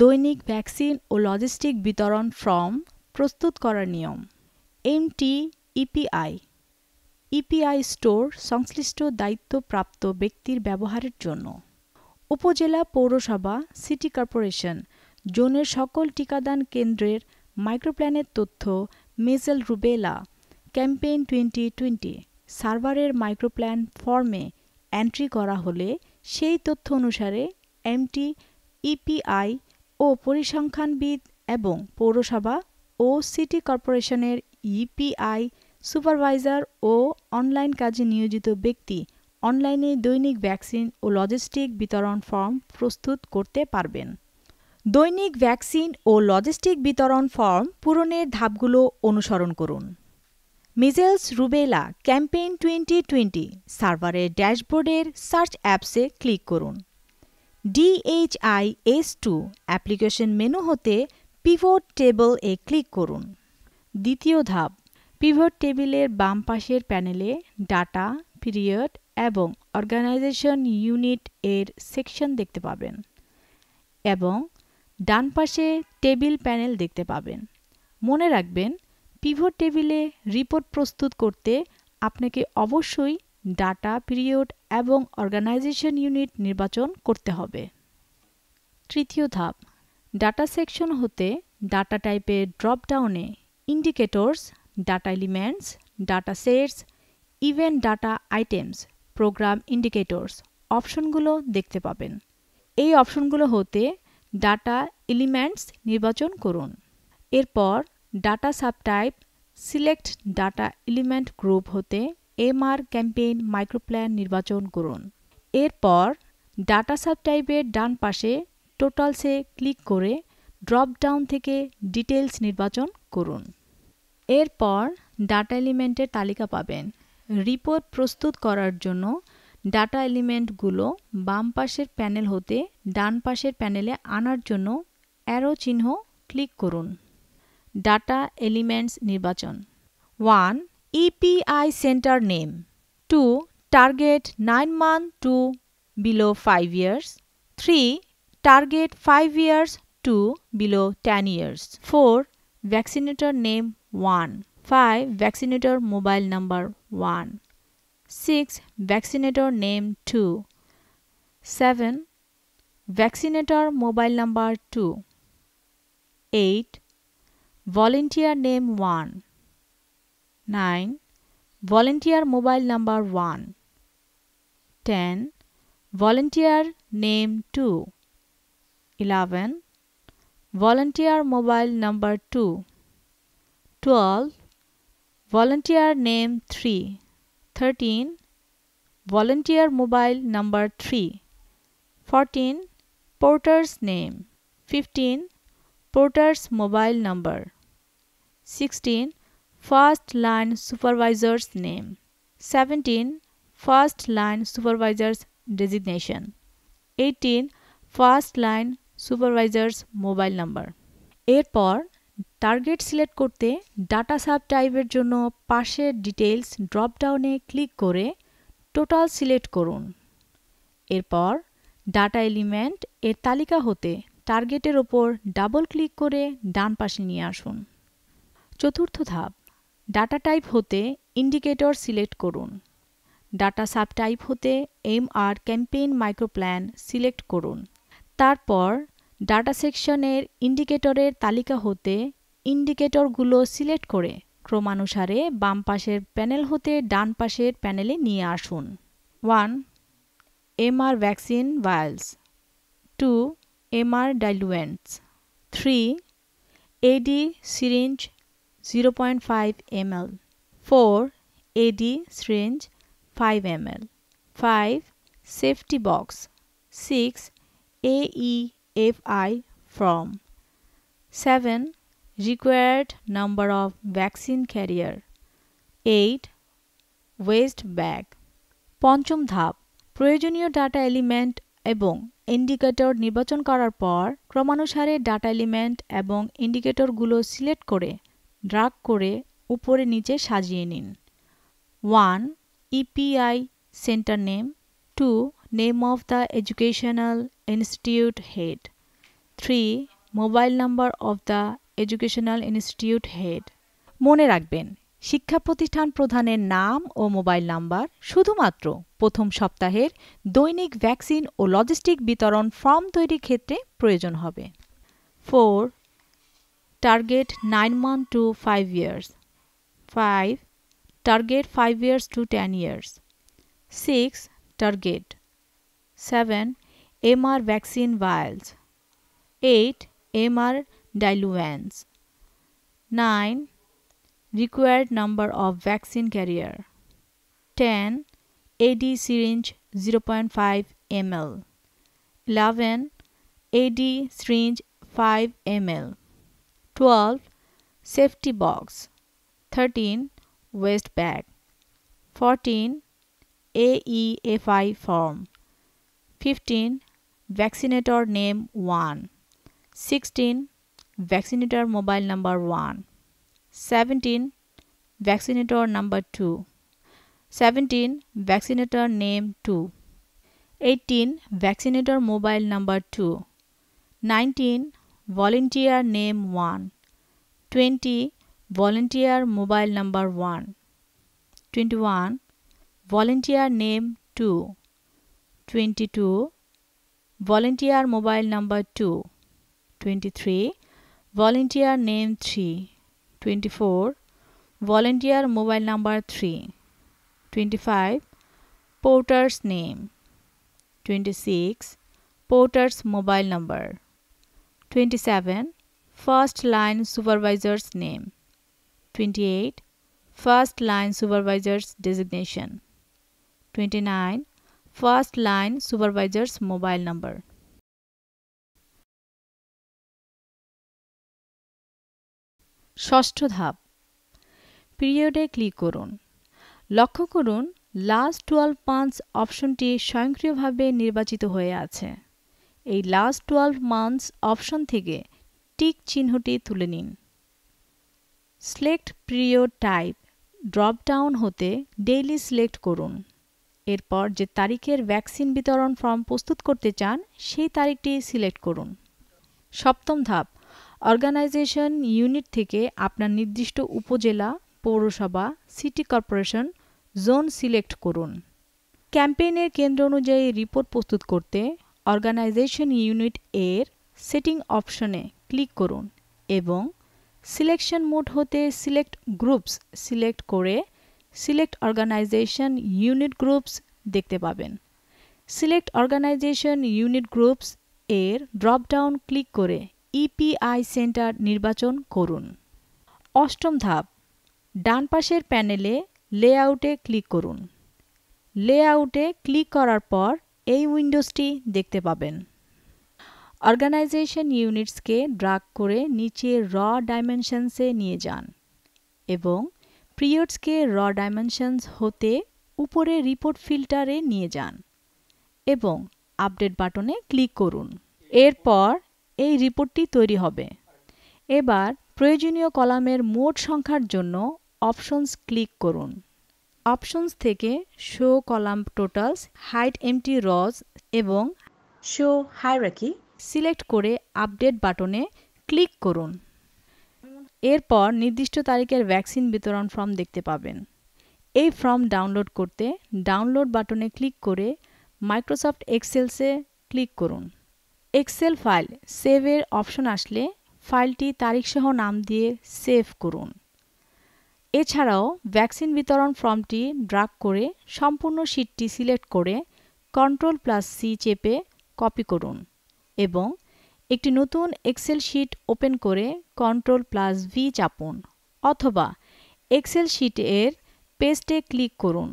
দৈনিক ভ্যাকসিন ও লজিস্টিক বিতরণ ফর্ম প্রস্তুত করার নিয়ম এমটি ইপিআই ইপিআই স্টোর সংশ্লিষ্ট দায়িত্বপ্রাপ্ত ব্যক্তির ব্যবহারের জন্য উপজেলা পৌরসভা সিটি কর্পোরেশন জোনের সকল টিকাদান কেন্দ্রের মাইক্রোপ্ল্যানের তথ্য measles rubella campaign twenty twenty সার্ভারের মাইক্রোপ্ল্যান ফর্মে এন্ট্রি করা হলে সেই তথ্য অনুসারে এমটি ইপিআই ও পরিসংখ্যানবিদ এবং পৌরসভা ও সিটি কর্পোরেশনের ইপিআই সুপারভাইজার ও অনলাইন কাজে নিয়োজিত ব্যক্তি অনলাইনে দৈনিক ভ্যাকসিন ও লজিস্টিক বিতরণ ফর্ম প্রস্তুত করতে পারবেন দৈনিক ভ্যাকসিন ও লজিস্টিক বিতরণ ফর্ম পূরণের ধাপগুলো অনুসরণ করুন measles rubella campaign twenty twenty সার্ভারের ড্যাশবোর্ডের সার্চ অ্যাপসে ক্লিক করুন DHIS2 টু অ্যাপ্লিকেশন মেনু হতে পিভট টেবল এ ক্লিক করুন দ্বিতীয় ধাপ পিভট টেবিলের বাম পাশের প্যানেলে ডাটা পিরিয়ড এবং অর্গানাইজেশন ইউনিট এর সেকশন দেখতে পাবেন এবং ডান পাশে টেবিল প্যানেল দেখতে পাবেন মনে রাখবেন পিভট টেবিলে রিপোর্ট প্রস্তুত করতে আপনাকে অবশ্যই ডাটা পিরিয়ড এবং অর্গানাইজেশন ইউনিট নির্বাচন করতে হবে তৃতীয় ধাপ ডাটা সেকশন হতে ডাটা টাইপের ড্রপডাউনে indicators data elements data sets event data items program indicators অপশনগুলো দেখতে পাবেন এই অপশনগুলো হতে ডাটা এলিমেন্টস নির্বাচন করুন এরপর data subtype select data element group হতে এমআর ক্যাম্পেইন মাইক্রোপ্ল্যান নির্বাচন করুন এরপর ডাটা সাবটাইপের ডান পাশে টোটালসে ক্লিক করে ড্রপ ডাউন থেকে ডিটেলস নির্বাচন করুন এরপর ডাটা এলিমেন্টের তালিকা পাবেন রিপোর্ট প্রস্তুত করার জন্য ডাটা এলিমেন্টগুলো বাম পাশের প্যানেল হতে ডান পাশের প্যানেলে আনার জন্য অ্যারো চিহ্ন ক্লিক করুন ডাটা এলিমেন্টস নির্বাচন one EPI center name. 2. Target 9 month to below 5 years. 3. Target 5 years to below 10 years. 4. Vaccinator name 1. 5. Vaccinator mobile number 1. 6. Vaccinator name 2. 7. Vaccinator mobile number 2. 8. Volunteer name 1. 9. Volunteer mobile number 1. 10. Volunteer name 2. 11. Volunteer mobile number 2. 12. Volunteer name 3. 13. Volunteer mobile number 3. 14. Porter's name. 15. Porter's mobile number. 16. First line supervisor's name. 17. First line supervisor's designation. 18. First line supervisors mobile number এরপর target select করতে data sub টাইপের জন্য পাশের details ড্রপডাউনে click করে total select করুন এরপর data element এর তালিকা হতে টার্গেটের ওপর ডাবল ক্লিক করে ডান পাশে নিয়ে আসুন চতুর্থ ধাপ ডাটা টাইপ হতে ইন্ডিকেটর সিলেক্ট করুন ডাটা সাবটাইপ হতে M R campaign microplan select করুন তারপর ডাটা সেকশনের ইন্ডিকেটরের তালিকা হতে ইন্ডিকেটরগুলো সিলেক্ট করে ক্রমানুসারে বাম পাশের প্যানেল হতে ডান পাশের প্যানেলে নিয়ে আসুন one M R vaccine vials two M R diluents three AD syringe 0.5 ml. 4. AD syringe 5 ml. 5. Safety box. 6. AEFI from. 7. Required number of vaccine carrier. 8. Waste bag পঞ্চম ধাপ প্রয়োজনীয় ডাটা এলিমেন্ট এবং ইন্ডিকেটর নির্বাচন করার পর ক্রমানুসারে ডাটা এলিমেন্ট এবং ইন্ডিকেটরগুলো select করে ড্রাগ করে উপরে নিচে সাজিয়ে নিন one EPI center name two name of the educational institute head three mobile number of the educational institute head মনে রাখবেন শিক্ষা প্রতিষ্ঠান প্রধানের নাম ও মোবাইল নাম্বার শুধুমাত্র প্রথম সপ্তাহের দৈনিক ভ্যাকসিন ও লজিস্টিক বিতরণ ফর্ম তৈরির ক্ষেত্রে প্রয়োজন হবে four Target 9 months to 5 years. 5. Target 5 years to 10 years. 6. Target. 7. MR vaccine vials. 8. MR diluents. 9. Required number of vaccine carrier. 10. AD syringe 0.5 ml. 11. AD syringe 5 ml. 12. Safety box. 13. Waste bag. 14. AEFI form. 15. Vaccinator name 1. 16. Vaccinator mobile number 1. 17. Vaccinator number 2. 17. Vaccinator name 2. 18. Vaccinator mobile number 2. 19 volunteer name 1 20 volunteer mobile number 1 21 volunteer name 2 22 volunteer mobile number 2 23 volunteer name 3 24 volunteer mobile number 3 25 porter's name 26 porter's mobile number 27. First line supervisor's name. 28. First line supervisor's designation. 29. First line supervisor's mobile number. ষষ্ঠ ধাপ পিরিয়ডে click করুন লক্ষ্য করুন last twelve months অপশনটি স্বয়ংক্রিয়ভাবে নির্বাচিত হয়ে আছে এই লাস্ট টুয়েলভ মান্থস অপশন থেকে টিক চিহ্নটি তুলে নিন select period type drop down হতে ডেইলি সিলেক্ট করুন এরপর যে তারিখের ভ্যাকসিন বিতরণ ফর্ম প্রস্তুত করতে চান সেই তারিখটি সিলেক্ট করুন সপ্তম ধাপ অর্গানাইজেশন ইউনিট থেকে আপনার নির্দিষ্ট উপজেলা পৌরসভা সিটি কর্পোরেশন জোন সিলেক্ট করুন ক্যাম্পেইনের কেন্দ্র অনুযায়ী রিপোর্ট প্রস্তুত করতে অর্গানাইজেশন ইউনিট এর সেটিং অপশনে ক্লিক করুন এবং সিলেকশন মোড হতে সিলেক্ট গ্রুপস সিলেক্ট করে সিলেক্ট অর্গানাইজেশন ইউনিট গ্রুপস দেখতে পাবেন সিলেক্ট অর্গানাইজেশন ইউনিট গ্রুপস এর ড্রপডাউন ক্লিক করে ইপিআই e সেন্টার নির্বাচন করুন অষ্টম ধাপ ডান পাশের প্যানেলে লেআউটে ক্লিক করুন লেআউটে ক্লিক করার পর এই উইন্ডোজটি দেখতে পাবেন অর্গানাইজেশন ইউনিটসকে ড্রাগ করে নিচে র ডাইমেনশনসে নিয়ে যান এবং পিরিয়ডসকে র ডাইমেনশনস হতে উপরে রিপোর্ট ফিল্টারে নিয়ে যান এবং আপডেট বাটনে ক্লিক করুন এরপর এই রিপোর্টটি তৈরি হবে এবার প্রয়োজনীয় কলামের মোট সংখ্যার জন্য অপশনস ক্লিক করুন অপশনস থেকে show column totals hide empty rows এবং শো হাইরাকি সিলেক্ট করে আপডেট বাটনে ক্লিক করুন এরপর নির্দিষ্ট তারিখের ভ্যাকসিন বিতরণ ফর্ম দেখতে পাবেন এই ফর্ম ডাউনলোড করতে ডাউনলোড বাটনে ক্লিক করে মাইক্রোসফট এক্সেলসে ক্লিক করুন এক্সেল ফাইল সেভের অপশন আসলে ফাইলটি তারিখসহ নাম দিয়ে সেভ করুন এছাড়াও ভ্যাকসিন বিতরণ ফর্মটি ড্রাগ করে সম্পূর্ণ শিটটি সিলেক্ট করে কন্ট্রোল প্লাস সি চেপে কপি করুন এবং একটি নতুন এক্সেল শিট ওপেন করে কন্ট্রোল প্লাস ভি চাপুন অথবা এক্সেল শিট এর পেস্টে ক্লিক করুন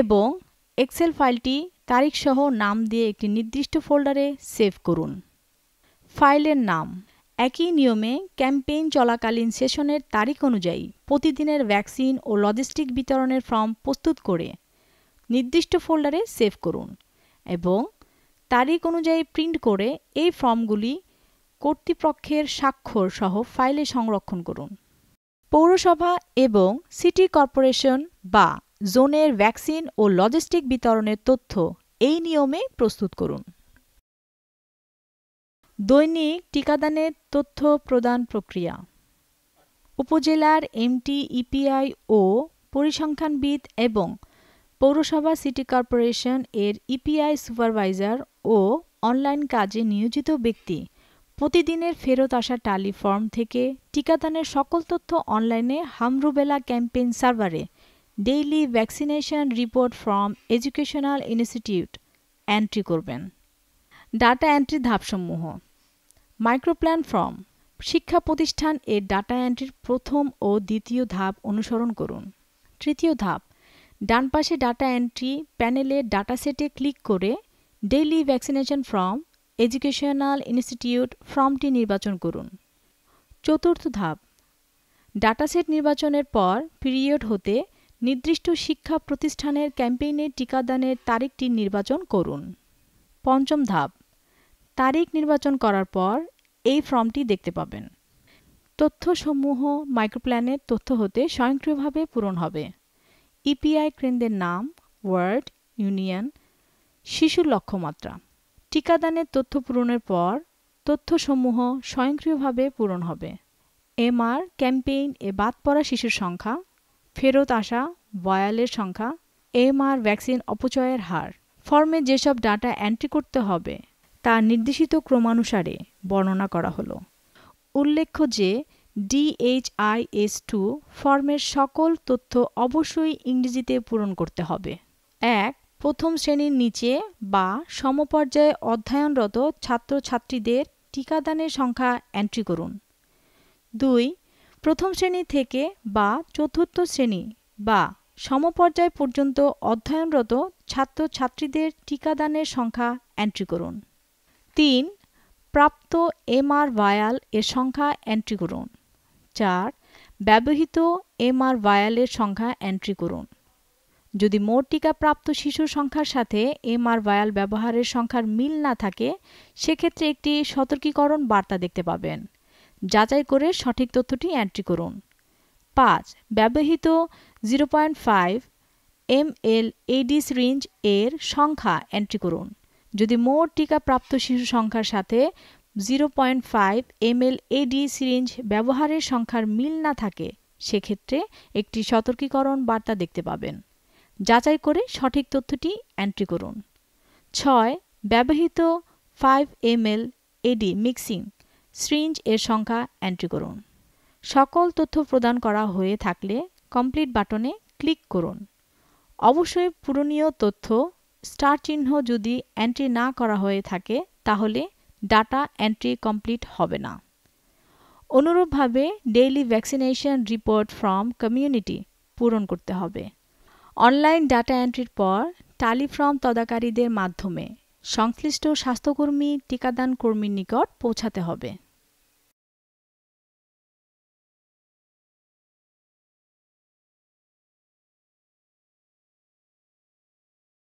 এবং এক্সেল ফাইলটি তারিখসহ নাম দিয়ে একটি নির্দিষ্ট ফোল্ডারে সেভ করুন ফাইলের নাম একই নিয়মে ক্যাম্পেইন চলাকালীন সেশনের তারিখ অনুযায়ী প্রতিদিনের ভ্যাকসিন ও লজিস্টিক বিতরণের ফর্ম প্রস্তুত করে নির্দিষ্ট ফোল্ডারে সেভ করুন এবং তারিখ অনুযায়ী প্রিন্ট করে এই ফর্মগুলি কর্তৃপক্ষের স্বাক্ষর সহ ফাইলে সংরক্ষণ করুন পৌরসভা এবং সিটি কর্পোরেশন বা জোনের ভ্যাকসিন ও লজিস্টিক বিতরণের তথ্য এই নিয়মে প্রস্তুত করুন দৈনিক টিকাদানের তথ্য প্রদান প্রক্রিয়া উপজেলার এমটি ইপিআই ও পরিসংখ্যানবিদ এবং পৌরসভা সিটি কর্পোরেশন এর ইপিআই সুপারভাইজার ও অনলাইন কাজে নিয়োজিত ব্যক্তি প্রতিদিনের ফেরত আসা টালি ফর্ম থেকে টিকাদানের সকল তথ্য অনলাইনে হামরুবেলা ক্যাম্পেইন সার্ভারে daily vaccination report from educational institute entry করবেন ডাটা এন্ট্রি ধাপসমূহ মাইক্রোপ্ল্যান ফর্ম শিক্ষা প্রতিষ্ঠান এর ডাটা এন্ট্রির প্রথম ও দ্বিতীয় ধাপ অনুসরণ করুন তৃতীয় ধাপ ডান পাশে ডাটা এন্ট্রি প্যানেলের ডাটাসেটে ক্লিক করে daily vaccination form educational institute ফর্মটি নির্বাচন করুন চতুর্থ ধাপ ডাটাসেট নির্বাচনের পর পিরিয়ড হতে নির্দিষ্ট শিক্ষা প্রতিষ্ঠানের ক্যাম্পেইনে টিকাদানের তারিখটি নির্বাচন করুন পঞ্চম ধাপ তারিখ নির্বাচন করার পর এই ফর্মটি দেখতে পাবেন তথ্যসমূহ মাইক্রোপ্ল্যানের তথ্য হতে স্বয়ংক্রিয়ভাবে পূরণ হবে ইপিআই e কেন্দ্রের নাম ওয়ার্ড ইউনিয়ন শিশুর লক্ষ্যমাত্রা টিকাদানের তথ্য পূরণের পর তথ্যসমূহ স্বয়ংক্রিয়ভাবে পূরণ হবে এমআর ক্যাম্পেইন এ বাদ পড়া শিশুর সংখ্যা ফেরত আসা বয়ালের সংখ্যা এমআর ভ্যাকসিন অপচয়ের হার ফর্মে যেসব ডাটা এন্ট্রি করতে হবে তা নির্দেশিত ক্রমানুসারে বর্ণনা করা হলো উল্লেখ্য যে ডিএইচআইএস টু ফর্মের সকল তথ্য অবশ্যই ইংরেজিতে পূরণ করতে হবে এক প্রথম শ্রেণীর নিচে বা সমপর্যায়ে অধ্যয়নরত ছাত্রছাত্রীদের টিকাদানের সংখ্যা এন্ট্রি করুন দুই প্রথম শ্রেণী থেকে বা চতুর্থ শ্রেণী বা সমপর্যায় পর্যন্ত অধ্যয়নরত ছাত্রছাত্রীদের টিকাদানের সংখ্যা এন্ট্রি করুন তিন প্রাপ্ত এমআর ভায়াল এর সংখ্যা এন্ট্রি করুন চার ব্যবহৃত এমআর ভায়ালের সংখ্যা এন্ট্রি করুন যদি মোট টিকাপ্রাপ্ত শিশুর সংখ্যার সাথে এমআর ভায়াল ব্যবহারের সংখ্যার মিল না থাকে সেক্ষেত্রে একটি সতর্কীকরণ বার্তা দেখতে পাবেন যাচাই করে সঠিক তথ্যটি এন্ট্রি করুন পাঁচ ব্যবহৃত zero point five M L AD syringe এর সংখ্যা এন্ট্রি করুন যদি মোট টিকাপ্রাপ্ত শিশু সংখ্যার সাথে zero point five ML AD syringe ব্যবহারের সংখ্যার মিল না থাকে সেক্ষেত্রে একটি সতর্কীকরণ বার্তা দেখতে পাবেন যাচাই করে সঠিক তথ্যটি এন্ট্রি করুন ছয় ব্যবহৃত five M L AD mixing syringe এর সংখ্যা এন্ট্রি করুন সকল তথ্য প্রদান করা হয়ে থাকলে কমপ্লিট বাটনে ক্লিক করুন অবশ্যই পূরণীয় তথ্য স্টার চিহ্ন যদি এন্ট্রি না করা হয়ে থাকে তাহলে ডাটা এন্ট্রি কমপ্লিট হবে না অনুরূপভাবে daily vaccination report from community পূরণ করতে হবে অনলাইন ডাটা এন্ট্রির পর টালিফ্রম তদাকারীদের মাধ্যমে সংশ্লিষ্ট স্বাস্থ্যকর্মী টিকাদান কর্মীর নিকট পৌঁছাতে হবে